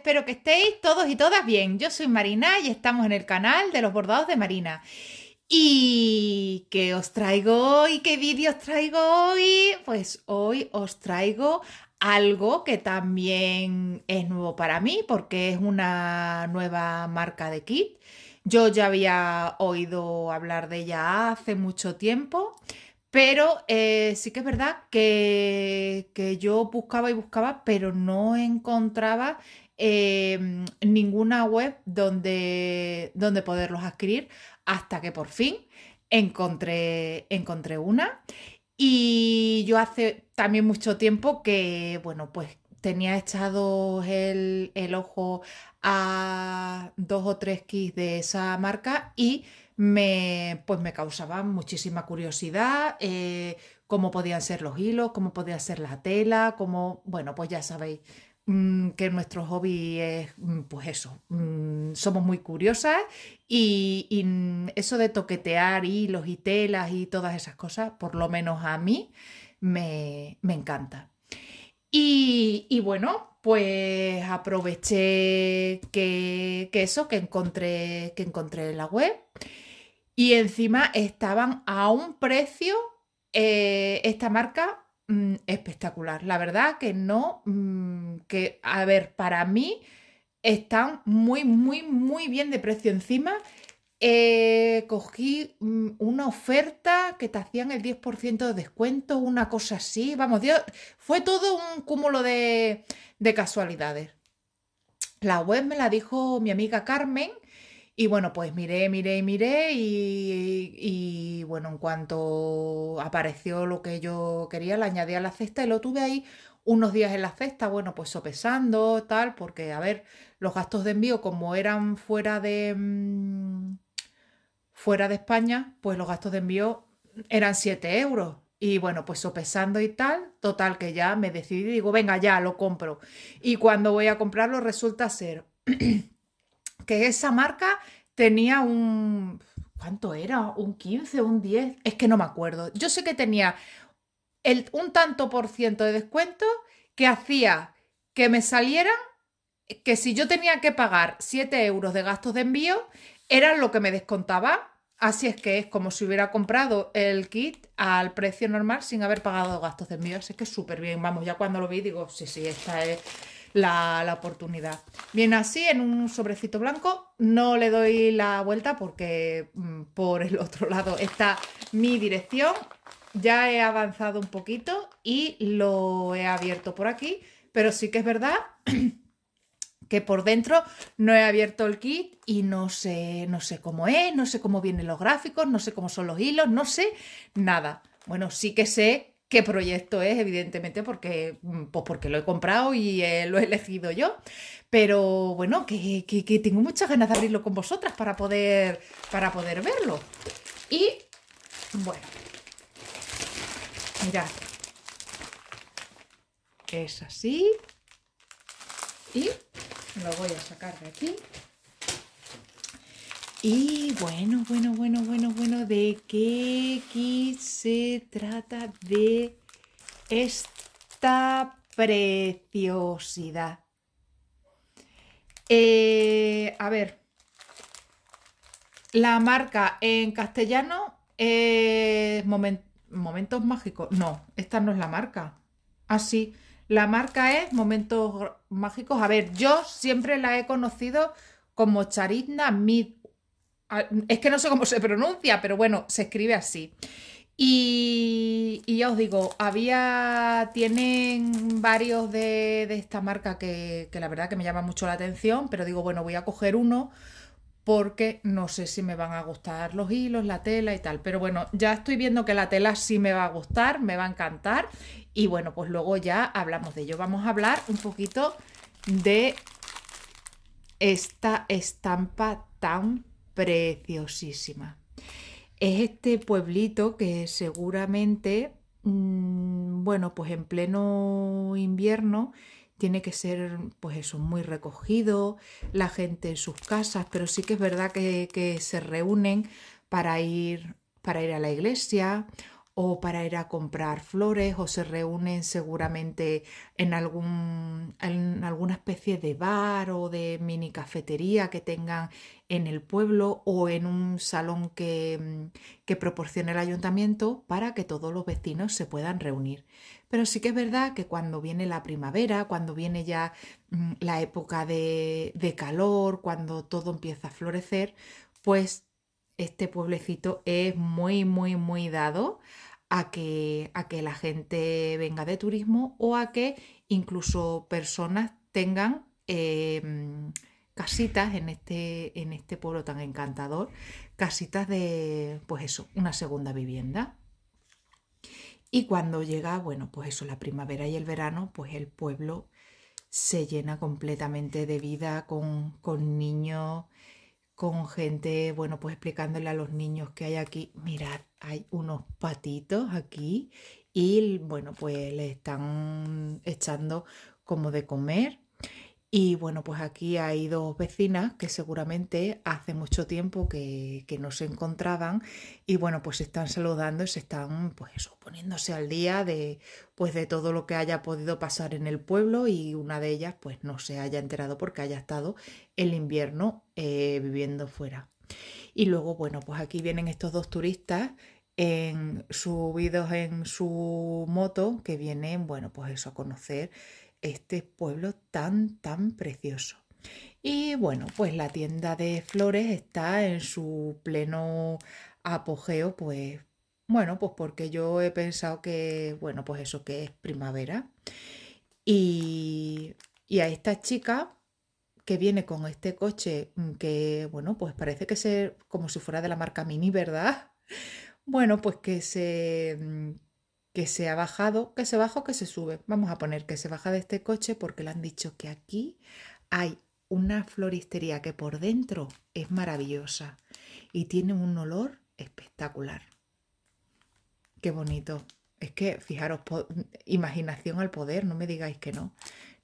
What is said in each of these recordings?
espero que estéis todos y todas bien. Yo soy Marina y estamos en el canal de los bordados de Marina. ¿Y qué os traigo hoy? ¿Qué vídeo os traigo hoy? Pues hoy os traigo algo que también es nuevo para mí porque es una nueva marca de kit. Yo ya había oído hablar de ella hace mucho tiempo. Pero eh, sí que es verdad que, yo buscaba y buscaba, pero no encontraba Em, ninguna web donde, donde poderlos adquirir hasta que por fin encontré, encontré una. Y yo hace también mucho tiempo que, bueno, pues tenía echado el, ojo a dos o tres kits de esa marca y me, pues me causaba muchísima curiosidad eh, cómo podían ser los hilos, cómo podía ser la tela, cómo, bueno, pues ya sabéis, Mm, que nuestro hobby es, mm, pues eso, mm, somos muy curiosas y, eso de toquetear hilos y telas y todas esas cosas, por lo menos a mí, me, encanta. Y, bueno, pues aproveché que, eso, que encontré, que encontré la web y encima estaban a un precio eh, esta marca Mm, espectacular. La verdad que no, mm, que a ver, para mí están muy, muy, muy bien de precio encima. Eh, cogí mm, una oferta que te hacían el 10% de descuento, una cosa así. Vamos, Dios, fue todo un cúmulo de, de casualidades. La web me la dijo mi amiga Carmen y bueno, pues miré, miré, miré y, y, bueno, en cuanto apareció lo que yo quería, lo añadí a la cesta y lo tuve ahí unos días en la cesta, bueno, pues sopesando, tal, porque, a ver, los gastos de envío como eran fuera de... Mm, fuera de España, pues los gastos de envío eran 7 euros. Y bueno, pues sopesando y tal, total que ya me decidí, digo, venga, ya lo compro. Y cuando voy a comprarlo resulta ser que esa marca tenía un... ¿Cuánto era? ¿Un 15? ¿Un 10? Es que no me acuerdo. Yo sé que tenía el, un tanto por ciento de descuento que hacía que me salieran, que si yo tenía que pagar 7 euros de gastos de envío, era lo que me descontaba. Así es que es como si hubiera comprado el kit al precio normal sin haber pagado gastos de envío. Así que súper bien. Vamos, ya cuando lo vi digo, sí, sí, esta es la, oportunidad. Viene así en un sobrecito blanco, no le doy la vuelta porque mm, por el otro lado está mi dirección. Ya he avanzado un poquito y lo he abierto por aquí, pero sí que es verdad que por dentro no he abierto el kit y no sé, no sé cómo es, no sé cómo vienen los gráficos, no sé cómo son los hilos, no sé nada. Bueno, sí que sé qué proyecto es, evidentemente, porque, mm, pues porque lo he comprado y eh, lo he elegido yo. Pero bueno, que, tengo muchas ganas de abrirlo con vosotras para poder, para poder verlo. Y bueno, mirad. Es así. Y lo voy a sacar de aquí. Y bueno, bueno, bueno, bueno, bueno, ¿de qué aquí se trata de esta preciosidad? Eh, a ver, la marca en castellano es Momentos Mágicos. No, esta no es la marca. Así, ah, sí, la marca es Momentos Mágicos. A ver, yo siempre la he conocido como Charitna Mid es que no sé cómo se pronuncia, pero bueno, se escribe así. Y, ya os digo, había. Tienen varios de, esta marca que, que la verdad que me llama mucho la atención, pero digo, bueno, voy a coger uno porque no sé si me van a gustar los hilos, la tela y tal. Pero bueno, ya estoy viendo que la tela sí me va a gustar, me va a encantar. Y bueno, pues luego ya hablamos de ello. Vamos a hablar un poquito de esta estampa tan preciosísima. Es este pueblito que seguramente, mm, bueno, pues en pleno invierno tiene que ser, pues eso, muy recogido, la gente en sus casas, pero sí que es verdad que, se reúnen para ir, para ir a la iglesia o para ir a comprar flores o se reúnen seguramente en, algún, en alguna especie de bar o de mini cafetería que tengan en el pueblo o en un salón que, mm, que proporcione el ayuntamiento para que todos los vecinos se puedan reunir. Pero sí que es verdad que cuando viene la primavera, cuando viene ya mm, la época de, de calor, cuando todo empieza a florecer, pues este pueblecito es muy, muy, muy dado a que, a que la gente venga de turismo o a que incluso personas tengan em, casitas en este, en este pueblo tan encantador, casitas de, pues eso, una segunda vivienda. Y cuando llega, bueno, pues eso, la primavera y el verano, pues el pueblo se llena completamente de vida con, con niños con gente, bueno, pues explicándole a los niños que hay aquí, mirad, hay unos patitos aquí y bueno, pues le están echando como de comer y bueno, pues aquí hay dos vecinas que seguramente hace mucho tiempo que, no se encontraban y bueno, pues se están saludando y se están pues poniéndose al día de pues de todo lo que haya podido pasar en el pueblo y una de ellas pues no se haya enterado porque haya estado el invierno eh, viviendo fuera. Y luego bueno, pues aquí vienen estos dos turistas en, subidos en su moto que vienen bueno pues eso a conocer este pueblo tan, tan precioso. Y bueno, pues la tienda de flores está en su pleno apogeo, pues bueno, pues porque yo he pensado que, bueno, pues eso que es primavera. Y, y a esta chica que viene con este coche que, bueno, pues parece que es como si fuera de la marca Mini, ¿verdad? Bueno, pues que se que se ha bajado, que se baja o que se sube. Vamos a poner que se baja de este coche porque le han dicho que aquí hay una floristería que por dentro es maravillosa y tiene un olor espectacular. Qué bonito. Es que, fijaros, imaginación al poder, no me digáis que no.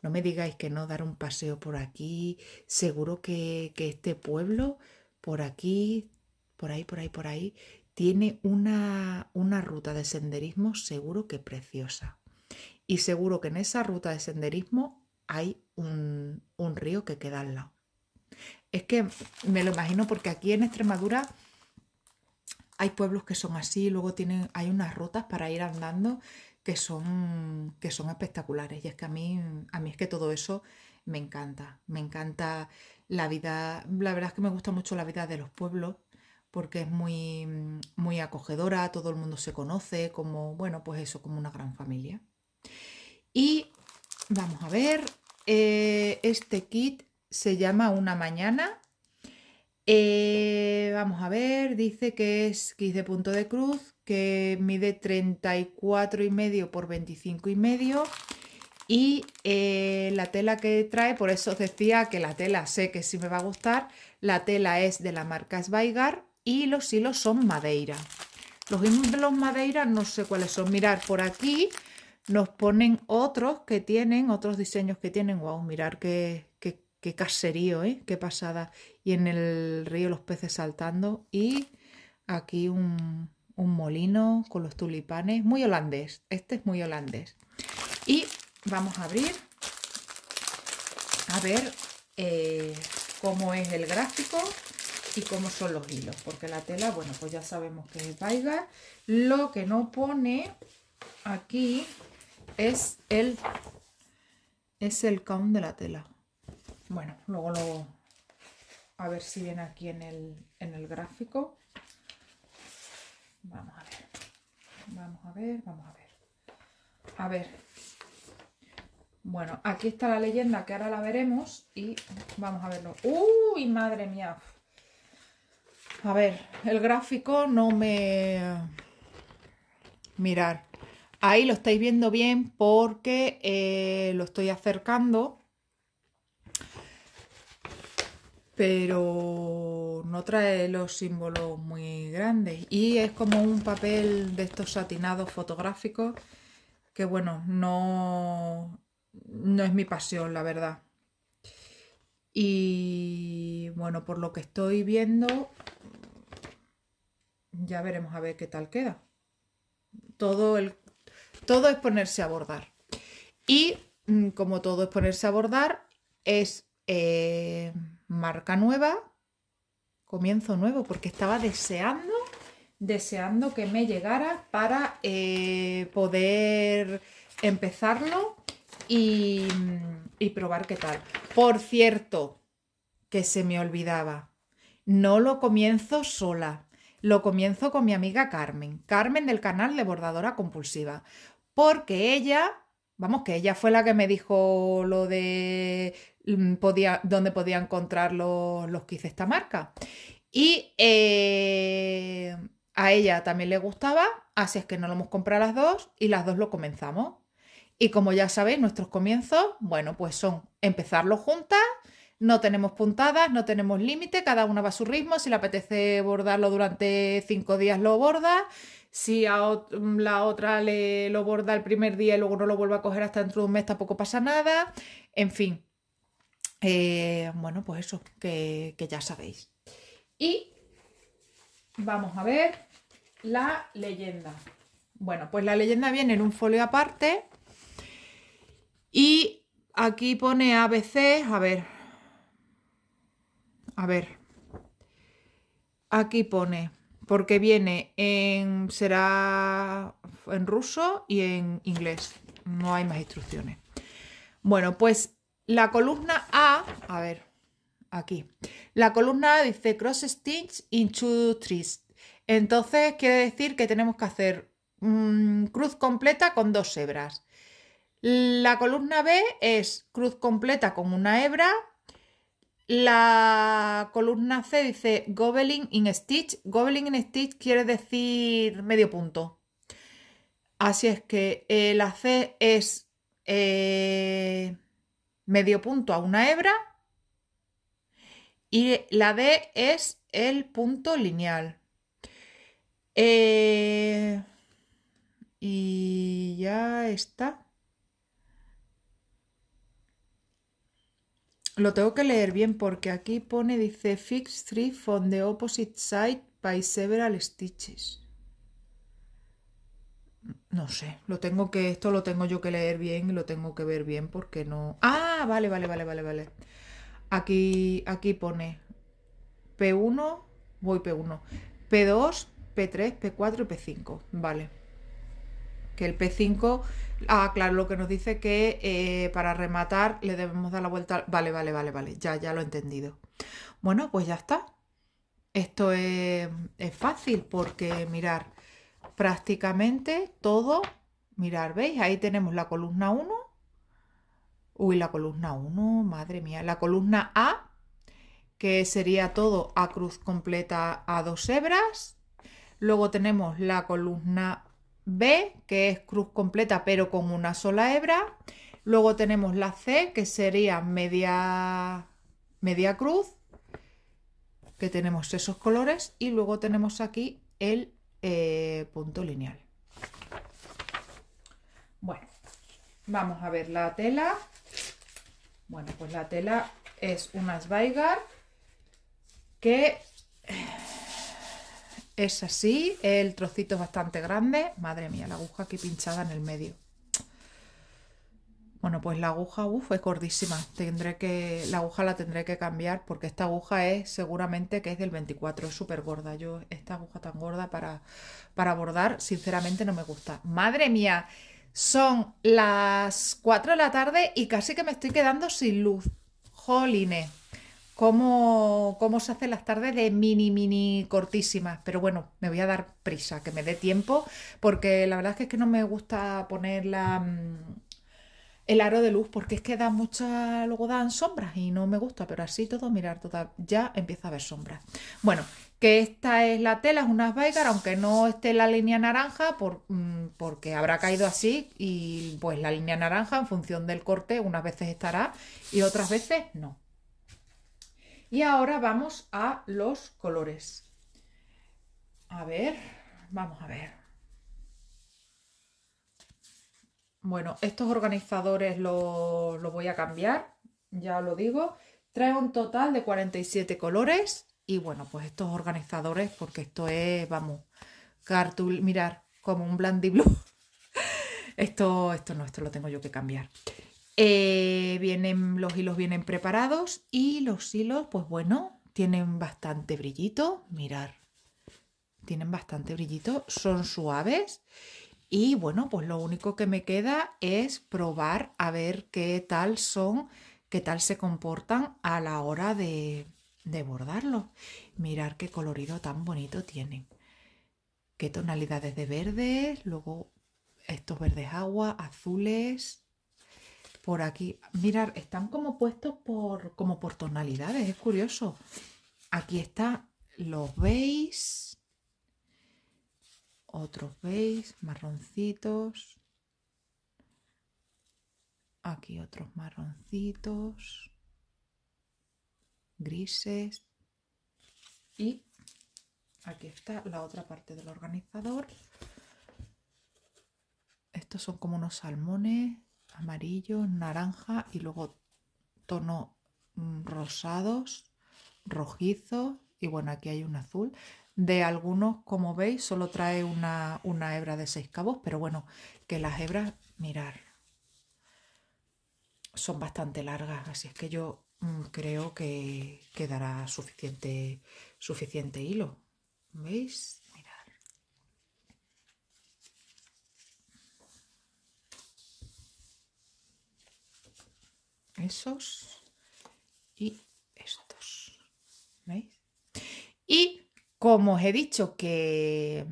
No me digáis que no dar un paseo por aquí. Seguro que, que este pueblo, por aquí, por ahí, por ahí, por ahí, tiene una, ruta de senderismo seguro que preciosa. Y seguro que en esa ruta de senderismo hay un, río que queda al lado. Es que me lo imagino porque aquí en Extremadura hay pueblos que son así, luego tienen, hay unas rutas para ir andando que son, que son espectaculares. Y es que a mí, a mí es que todo eso me encanta. Me encanta la vida, la verdad es que me gusta mucho la vida de los pueblos, porque es muy, mm, muy acogedora, todo el mundo se conoce como, bueno, pues eso, como una gran familia. Y vamos a ver, eh, este kit se llama Una Mañana. Eh, vamos a ver, dice que es kit de punto de cruz, que mide 34,5 y medio por 25 y eh, la tela que trae, por eso os decía que la tela sé que sí me va a gustar, la tela es de la marca Sveigar y los hilos son madeira. Los hilos madeira no sé cuáles son. Mirar por aquí nos ponen otros que tienen, otros diseños que tienen. ¡Wow! Mirar qué, qué, qué caserío, ¿eh? ¡Qué pasada! Y en el río los peces saltando y aquí un, molino con los tulipanes. Muy holandés. Este es muy holandés. Y vamos a abrir a ver eh, cómo es el gráfico y cómo son los hilos, porque la tela, bueno, pues ya sabemos que es vaiga. Lo que no pone aquí es el, es el count de la tela. Bueno, luego lo... A ver si viene aquí en el, en el gráfico. Vamos a ver. Vamos a ver, vamos a ver. A ver. Bueno, aquí está la leyenda que ahora la veremos y vamos a verlo. ¡Uy, madre mía! A ver, el gráfico no me... Mirar. Ahí lo estáis viendo bien porque eh, lo estoy acercando. Pero no trae los símbolos muy grandes. Y es como un papel de estos satinados fotográficos. Que bueno, no, no es mi pasión, la verdad. Y bueno, por lo que estoy viendo, ya veremos a ver qué tal queda. Todo, el, todo es ponerse a bordar. Y mm, como todo es ponerse a bordar, es eh, marca nueva, comienzo nuevo, porque estaba deseando, deseando que me llegara para eh, poder empezarlo y, mm, y probar qué tal. Por cierto, que se me olvidaba, no lo comienzo sola lo comienzo con mi amiga Carmen, Carmen del canal de Bordadora Compulsiva, porque ella, vamos, que ella fue la que me dijo lo de mm, podía, dónde podía encontrar los, los kits de esta marca. Y eh, a ella también le gustaba, así es que no lo hemos comprado las dos y las dos lo comenzamos. Y como ya sabéis, nuestros comienzos, bueno, pues son empezarlo juntas no tenemos puntadas, no tenemos límite, cada una va a su ritmo. Si le apetece bordarlo durante cinco días, lo borda. Si la otra le lo borda el primer día y luego no lo vuelve a coger hasta dentro de un mes, tampoco pasa nada. En fin. Eh, bueno, pues eso, que, que ya sabéis. Y vamos a ver la leyenda. Bueno, pues la leyenda viene en un folio aparte. Y aquí pone ABC, a ver, a ver, aquí pone, porque viene en, será en ruso y en inglés, no hay más instrucciones. Bueno, pues la columna A, a ver, aquí, la columna A dice cross stitch into trees, entonces quiere decir que tenemos que hacer mm, cruz completa con dos hebras. La columna B es cruz completa con una hebra, la columna C dice "gobelin in Stitch. "Gobelin in Stitch quiere decir medio punto. Así es que eh, la C es eh, medio punto a una hebra y la D es el punto lineal. Eh, y ya está. lo tengo que leer bien porque aquí pone, dice, fix three from the opposite side by several stitches. No sé, lo tengo que, esto lo tengo yo que leer bien y lo tengo que ver bien porque no... Ah, vale, vale, vale, vale, vale. Aquí, aquí pone P1, voy P1, P2, P3, P4 y P5. Vale que el P5, ah, claro, lo que nos dice que eh, para rematar le debemos dar la vuelta. Vale, vale, vale, vale, ya, ya lo he entendido. Bueno, pues ya está. Esto es, es fácil porque mirar prácticamente todo, mirar, ¿veis? Ahí tenemos la columna 1. Uy, la columna 1, madre mía, la columna A, que sería todo a cruz completa a dos hebras. Luego tenemos la columna B, que es cruz completa pero con una sola hebra. Luego tenemos la C, que sería media, media cruz, que tenemos esos colores. Y luego tenemos aquí el eh, punto lineal. Bueno, vamos a ver la tela. Bueno, pues la tela es una Sveigar, que es así, el trocito es bastante grande. Madre mía, la aguja aquí pinchada en el medio. Bueno, pues la aguja, uff, es gordísima. Tendré que, la aguja la tendré que cambiar porque esta aguja es seguramente que es del 24, es súper gorda. Yo, esta aguja tan gorda para, para bordar, sinceramente no me gusta. Madre mía, son las 4 de la tarde y casi que me estoy quedando sin luz. Jolines cómo, cómo se hacen las tardes de mini, mini cortísimas. Pero bueno, me voy a dar prisa, que me dé tiempo, porque la verdad es que, es que no me gusta poner mm, el aro de luz, porque es que da mucha, luego dan sombras y no me gusta, pero así todo, mirar, ya empieza a ver sombras. Bueno, que esta es la tela, es una Asbigar, aunque no esté la línea naranja, mm, porque habrá caído así y pues la línea naranja en función del corte unas veces estará y otras veces no. Y ahora vamos a los colores. A ver, vamos a ver. Bueno, estos organizadores los lo voy a cambiar, ya lo digo. Trae un total de 47 colores y bueno, pues estos organizadores, porque esto es, vamos, cartul, mirar, como un blandiblú. esto, esto no, esto lo tengo yo que cambiar. Eh, vienen, los hilos vienen preparados y los hilos, pues bueno, tienen bastante brillito. Mirar, tienen bastante brillito, son suaves. Y bueno, pues lo único que me queda es probar a ver qué tal son, qué tal se comportan a la hora de, de bordarlo. Mirar qué colorido tan bonito tienen. Qué tonalidades de verdes luego estos verdes agua, azules, por aquí. Mirar, están como puestos por, como por tonalidades, es curioso. Aquí está, los veis. Otros veis, marroncitos. Aquí otros marroncitos. Grises. Y aquí está la otra parte del organizador. Estos son como unos salmones amarillo, naranja y luego tono mm, rosados, rojizo y bueno, aquí hay un azul. De algunos, como veis, solo trae una, una hebra de seis cabos, pero bueno, que las hebras, mirar, son bastante largas, así es que yo mm, creo que quedará suficiente, suficiente hilo. ¿Veis? esos y estos. ¿Veis? Y como os he dicho que,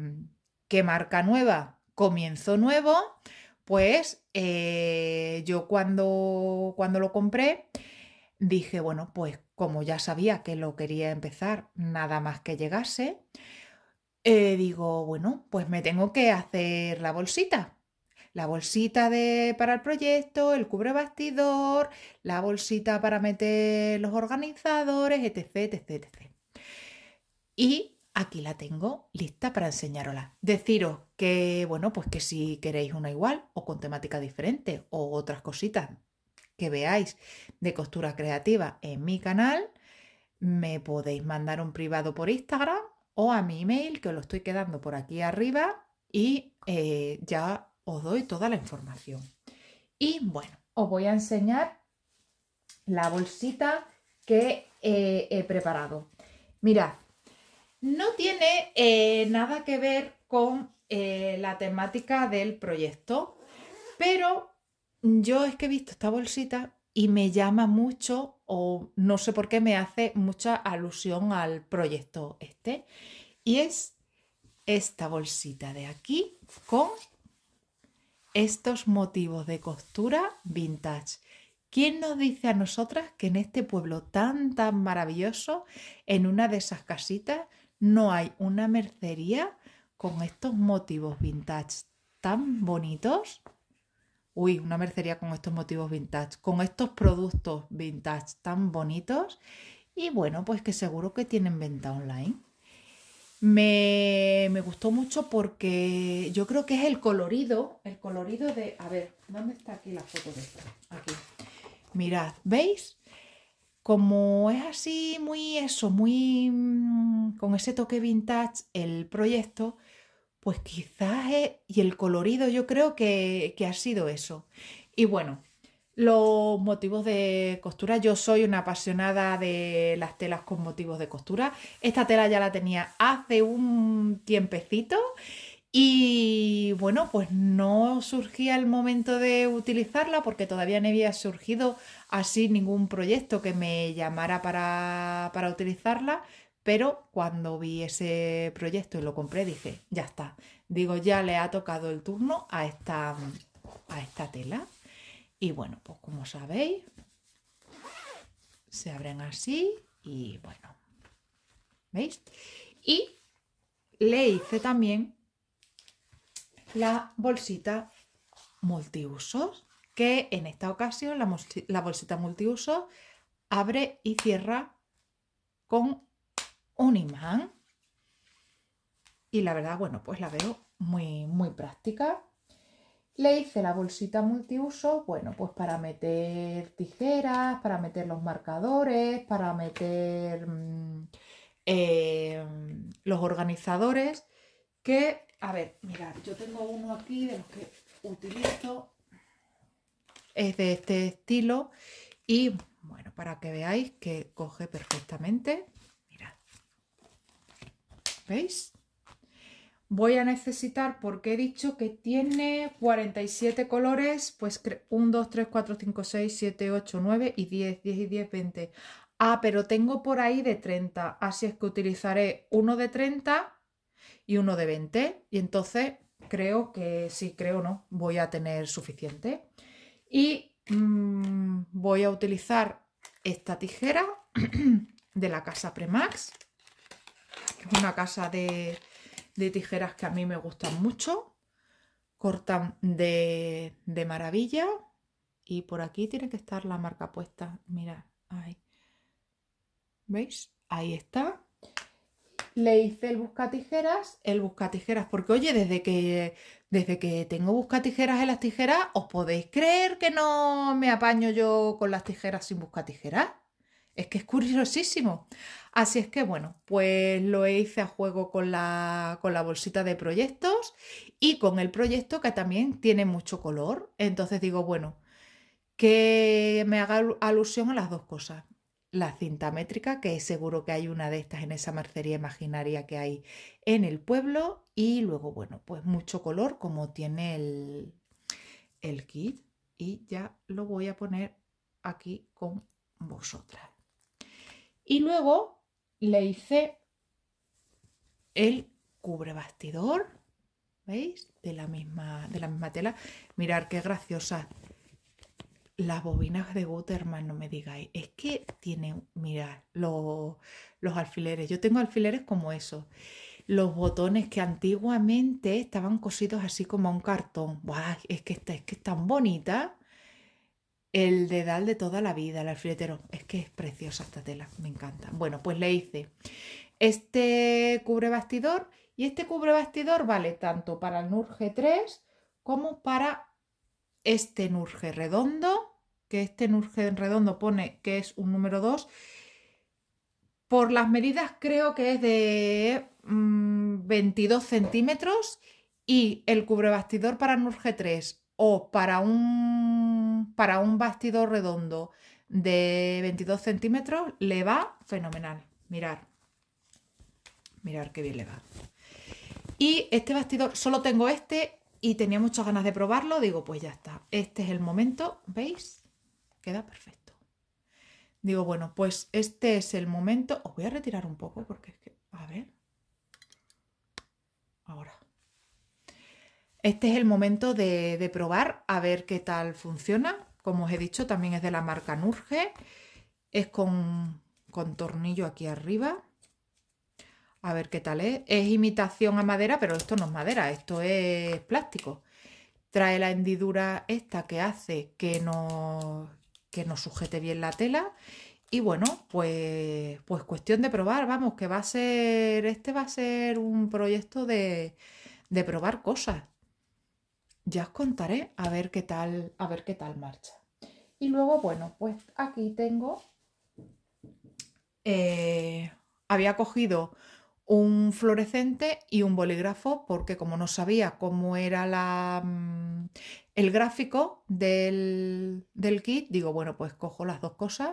que marca nueva, comienzo nuevo, pues eh, yo cuando, cuando lo compré dije, bueno, pues como ya sabía que lo quería empezar nada más que llegase, eh, digo, bueno, pues me tengo que hacer la bolsita la bolsita para el proyecto, el cubre bastidor, la bolsita para meter los organizadores, etc, etc, etc. Y aquí la tengo lista para enseñarosla. Deciros que, bueno, pues que si queréis una igual o con temática diferente o otras cositas que veáis de costura creativa en mi canal, me podéis mandar un privado por Instagram o a mi email que os lo estoy quedando por aquí arriba y eh, ya os doy toda la información. Y bueno, os voy a enseñar la bolsita que he preparado. Mirad, no tiene eh, nada que ver con eh, la temática del proyecto, pero yo es que he visto esta bolsita y me llama mucho o no sé por qué me hace mucha alusión al proyecto este. Y es esta bolsita de aquí con estos motivos de costura vintage. ¿Quién nos dice a nosotras que en este pueblo tan, tan maravilloso, en una de esas casitas, no hay una mercería con estos motivos vintage tan bonitos? Uy, una mercería con estos motivos vintage, con estos productos vintage tan bonitos. Y bueno, pues que seguro que tienen venta online me, gustó mucho porque yo creo que es el colorido, el colorido de, a ver, ¿dónde está aquí la foto de esto? Aquí. Mirad, ¿veis? Como es así, muy eso, muy mm, con ese toque vintage el proyecto, pues quizás, y el colorido yo creo que, que ha sido eso. Y bueno, los motivos de costura. Yo soy una apasionada de las telas con motivos de costura. Esta tela ya la tenía hace un tiempecito y bueno, pues no surgía el momento de utilizarla porque todavía no había surgido así ningún proyecto que me llamara para, utilizarla. Pero cuando vi ese proyecto y lo compré, dije, ya está. Digo, ya le ha tocado el turno a esta tela. Y bueno, pues como sabéis, se abren así y bueno, ¿veis? Y le hice también la bolsita multiusos, que en esta ocasión la, bolsita multiusos abre y cierra con un imán. Y la verdad, bueno, pues la veo muy, muy práctica le hice la bolsita multiuso, bueno, pues para meter tijeras, para meter los marcadores, para meter mm, eh, los organizadores, que, a ver, mirad, yo tengo uno aquí de los que utilizo, es de este estilo y, bueno, para que veáis que coge perfectamente, mirad, ¿veis? voy a necesitar, porque he dicho que tiene 47 colores, pues 1, 2, 3, 4, 5, 6, 7, 8, 9 y 10, 10 y 10, 20. Ah, pero tengo por ahí de 30, así es que utilizaré uno de 30 y uno de 20. Y entonces creo que, sí, creo no, voy a tener suficiente. Y mm, voy a utilizar esta tijera de la casa Premax, que es una casa de, de tijeras que a mí me gustan mucho, cortan de, de maravilla y por aquí tiene que estar la marca puesta, mira ahí, ¿veis? Ahí está. Le hice el busca tijeras, el busca tijeras, porque oye, desde que, desde que tengo tijeras en las tijeras, ¿os podéis creer que no me apaño yo con las tijeras sin busca tijeras? Es que es curiosísimo. Así es que bueno, pues lo hice a juego con la, bolsita de proyectos y con el proyecto que también tiene mucho color. Entonces digo, bueno, que me haga alusión a las dos cosas. La cinta métrica, que seguro que hay una de estas en esa mercería imaginaria que hay en el pueblo. Y luego, bueno, pues mucho color como tiene el, el kit. Y ya lo voy a poner aquí con vosotras. Y luego le hice el cubrebastidor, ¿veis? De la misma, de la misma tela. Mirar qué graciosa. Las bobinas de butterman no me digáis. Es que tiene, mirad, los, alfileres. Yo tengo alfileres como esos. Los botones que antiguamente estaban cosidos así como a un cartón. ¡Buah! Es que, está es que es tan bonita el dedal de toda la vida, el alfiletero. Es que es preciosa esta tela, me encanta. Bueno, pues le hice este cubre bastidor y este cubre bastidor vale tanto para el Nurge 3 como para este Nurge redondo, que este Nurge redondo pone que es un número 2. Por las medidas creo que es de 22 mm, centímetros y el cubre bastidor para Nurge 3 o para un para un bastidor redondo de 22 centímetros le va fenomenal. Mirar, mirar qué bien le va. Y este bastidor, solo tengo este y tenía muchas ganas de probarlo. Digo, pues ya está, este es el momento, ¿veis? Queda perfecto. Digo, bueno, pues este es el momento. Os voy a retirar un poco porque es que, a ver. Ahora. Este es el momento de, probar a ver qué tal funciona. Como os he dicho, también es de la marca Nurge. Es con, tornillo aquí arriba. A ver qué tal es. Es imitación a madera, pero esto no es madera, esto es plástico. Trae la hendidura esta que hace que no, sujete bien la tela. Y bueno, pues, pues cuestión de probar, vamos, que va a ser, este va a ser un proyecto de, de probar cosas ya os contaré a ver qué tal, a ver qué tal marcha. Y luego, bueno, pues aquí tengo, eh, había cogido un fluorescente y un bolígrafo porque como no sabía cómo era la, mm, el gráfico del, del kit, digo, bueno, pues cojo las dos cosas,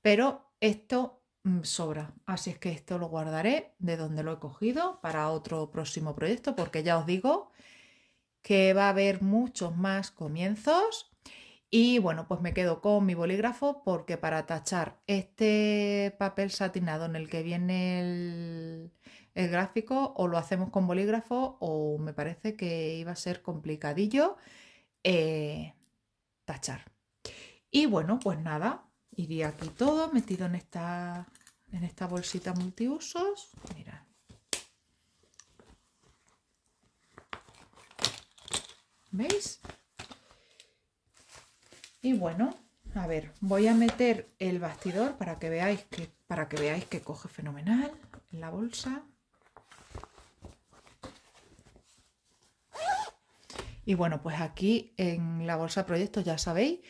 pero esto mm, sobra. Así es que esto lo guardaré de donde lo he cogido para otro próximo proyecto porque ya os digo que va a haber muchos más comienzos. Y bueno, pues me quedo con mi bolígrafo porque para tachar este papel satinado en el que viene el, gráfico, o lo hacemos con bolígrafo o me parece que iba a ser complicadillo eh, tachar. Y bueno, pues nada, iría aquí todo metido en esta, en esta bolsita multiusos. Mirad. ¿Veis? Y bueno, a ver, voy a meter el bastidor para que veáis que, para que, veáis que coge fenomenal la bolsa. Y bueno, pues aquí en la bolsa proyecto ya sabéis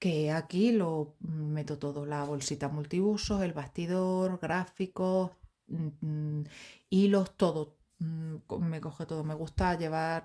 que aquí lo meto todo, la bolsita multiusos, el bastidor, gráficos, mm, mm, hilos, todo. Mm, me coge todo, me gusta llevar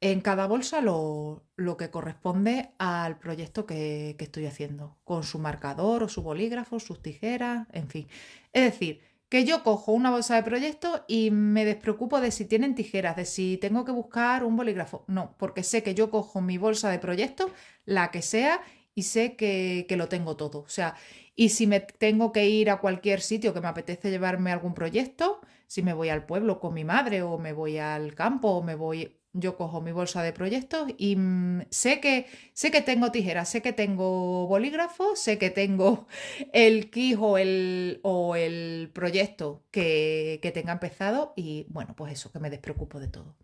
en cada bolsa lo, que corresponde al proyecto que, estoy haciendo, con su marcador o su bolígrafo, sus tijeras, en fin. Es decir, que yo cojo una bolsa de proyecto y me despreocupo de si tienen tijeras, de si tengo que buscar un bolígrafo. No, porque sé que yo cojo mi bolsa de proyecto, la que sea, y sé que, que lo tengo todo. O sea, y si me tengo que ir a cualquier sitio que me apetece llevarme algún proyecto, si me voy al pueblo con mi madre o me voy al campo o me voy yo cojo mi bolsa de proyectos y mm, sé que, sé que tengo tijeras, sé que tengo bolígrafo, sé que tengo el quijo o el, proyecto que, tenga empezado y bueno, pues eso, que me despreocupo de todo.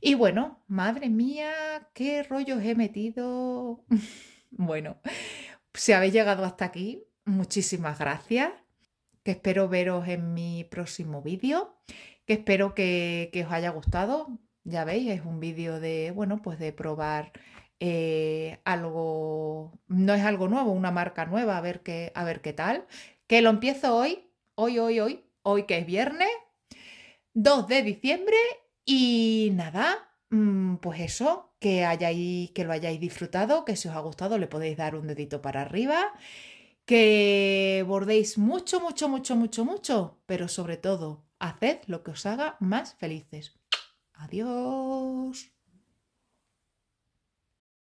Y bueno, madre mía, qué rollos he metido. bueno, si habéis llegado hasta aquí, muchísimas gracias, que espero veros en mi próximo vídeo, que espero que os haya gustado ya veis, es un vídeo de, bueno, pues de probar eh, algo, no es algo nuevo, una marca nueva, a ver qué, a ver qué tal. Que lo empiezo hoy, hoy, hoy, hoy, hoy que es viernes, 2 de diciembre y nada, mm, pues eso, que, hayáis, que lo hayáis disfrutado, que si os ha gustado le podéis dar un dedito para arriba, que bordéis mucho, mucho, mucho, mucho, mucho, pero sobre todo, haced lo que os haga más felices. Adiós.